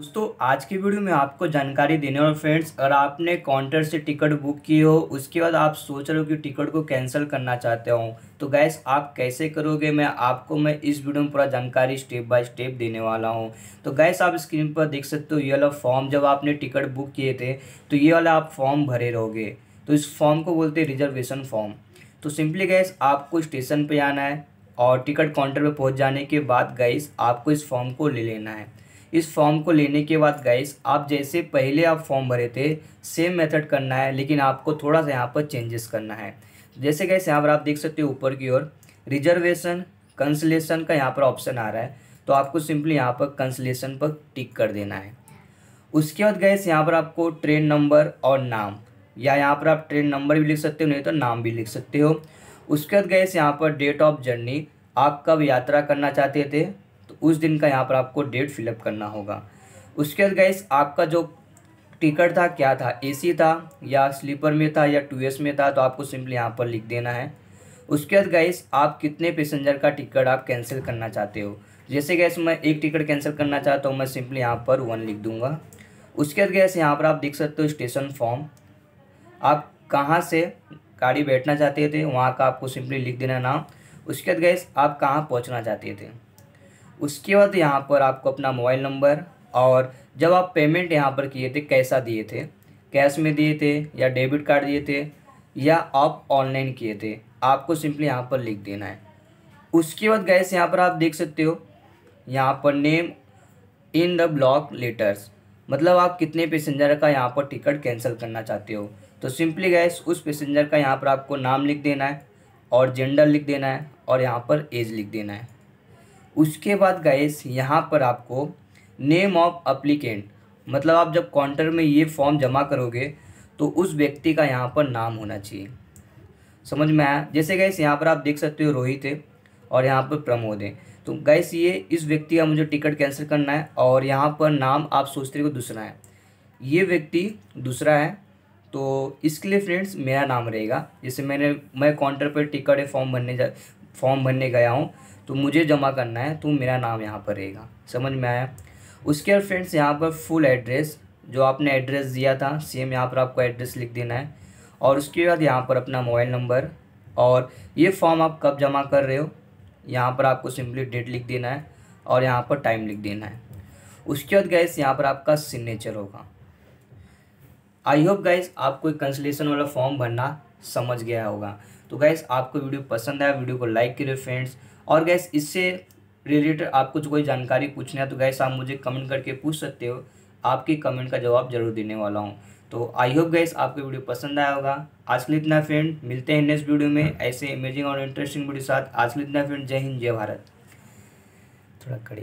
दोस्तों आज की वीडियो में आपको जानकारी देने और फ्रेंड्स अगर आपने काउंटर से टिकट बुक की हो उसके बाद आप सोच रहे हो कि टिकट को कैंसिल करना चाहते हो तो गैस आप कैसे करोगे मैं आपको मैं इस वीडियो में पूरा जानकारी स्टेप बाय स्टेप देने वाला हूँ तो गैस आप स्क्रीन पर देख सकते हो ये वाला फॉर्म जब आपने टिकट बुक किए थे तो ये वाला आप फॉर्म भरे रहोगे तो इस फॉर्म को बोलते हैं रिजर्वेशन फॉर्म तो सिंपली गैस आपको स्टेशन पर आना है और टिकट काउंटर पर पहुँच जाने के बाद गैस आपको इस फॉर्म को ले लेना है इस फॉर्म को लेने के बाद गाइस आप जैसे पहले आप फॉर्म भरे थे सेम मेथड करना है लेकिन आपको थोड़ा सा यहाँ पर चेंजेस करना है जैसे गाइस यहाँ पर आप देख सकते हो ऊपर की ओर रिजर्वेशन कंसलेशन का यहाँ पर ऑप्शन आ रहा है तो आपको सिंपली यहाँ पर कंसलेशन पर टिक कर देना है उसके बाद गैस यहाँ पर आपको ट्रेन नंबर और नाम या यहाँ पर आप ट्रेन नंबर भी लिख सकते हो नहीं तो नाम भी लिख सकते हो उसके बाद गैस यहाँ पर डेट ऑफ जर्नी आप कब यात्रा करना चाहते थे उस दिन का यहाँ पर आपको डेट फिलअप करना होगा उसके बाद गैस आपका जो टिकट था क्या था एसी था या स्लीपर में था या टू में था तो आपको सिंपली यहाँ पर लिख देना है उसके बाद गैस आप कितने पैसेंजर का टिकट आप कैंसिल करना चाहते हो जैसे गैस मैं एक टिकट कैंसिल करना चाहता हूँ मैं सिंपली यहाँ पर वन लिख दूँगा उसके बाद गैस यहाँ पर आप देख सकते हो स्टेशन फॉर्म आप कहाँ से गाड़ी बैठना चाहते थे वहाँ का आपको सिंपली लिख देना नाम उसके बाद गैस आप कहाँ पहुँचना चाहते थे उसके बाद यहाँ पर आपको अपना मोबाइल नंबर और जब आप पेमेंट यहाँ पर किए थे कैसा दिए थे कैश में दिए थे या डेबिट कार्ड दिए थे या आप ऑनलाइन किए थे आपको सिंपली यहाँ पर लिख देना है उसके बाद गैस यहाँ पर आप देख सकते हो यहाँ पर name in the block letters मतलब आप कितने पैसेंजर का यहाँ पर टिकट कैंसिल करना चाहते हो तो सिंपली गैस उस पैसेंजर का यहाँ पर आपको नाम लिख देना है और जेंडर लिख देना है और यहाँ पर एज लिख देना है उसके बाद गाइस यहाँ पर आपको नेम ऑफ अप्लीकेंट मतलब आप जब काउंटर में ये फॉर्म जमा करोगे तो उस व्यक्ति का यहाँ पर नाम होना चाहिए समझ में आया जैसे गैस यहाँ पर आप देख सकते हो रोहित है और यहाँ पर प्रमोद है तो गैस ये इस व्यक्ति का मुझे टिकट कैंसिल करना है और यहाँ पर नाम आप सोचते हो दूसरा है ये व्यक्ति दूसरा है तो इसके लिए फ्रेंड्स मेरा नाम रहेगा जैसे मैंने मैं काउंटर पर टिकट फॉर्म भरने जा फॉर्म भरने गया हूँ तो मुझे जमा करना है तो मेरा नाम यहाँ पर रहेगा समझ में आया उसके बाद फ्रेंड्स यहाँ पर फुल एड्रेस जो आपने एड्रेस दिया था सेम यहाँ पर आपको एड्रेस लिख देना है और उसके बाद यहाँ पर अपना मोबाइल नंबर और ये फॉर्म आप कब जमा कर रहे हो यहाँ पर आपको सिंपली डेट लिख देना है और यहाँ पर टाइम लिख देना है उसके बाद गैस यहाँ पर आपका सिग्नेचर होगा आई होप गाइस आपको एक कंसलेशन वाला फॉर्म भरना समझ गया होगा तो गाइस आपको वीडियो पसंद आया वीडियो को लाइक करो फ्रेंड्स और गैस इससे रिलेटेड आप कुछ कोई जानकारी पूछना है तो गैस आप मुझे कमेंट करके पूछ सकते हो आपके कमेंट का जवाब जरूर देने वाला हूँ तो आई होप गैस आपको वीडियो पसंद आया होगा आज के इतना फ्रेंड मिलते हैं नेक्स्ट वीडियो में ऐसे अमेजिंग और इंटरेस्टिंग वीडियो साथ आज के इतना फ्रेंड जय हिंद जय भारत थोड़ा कड़ी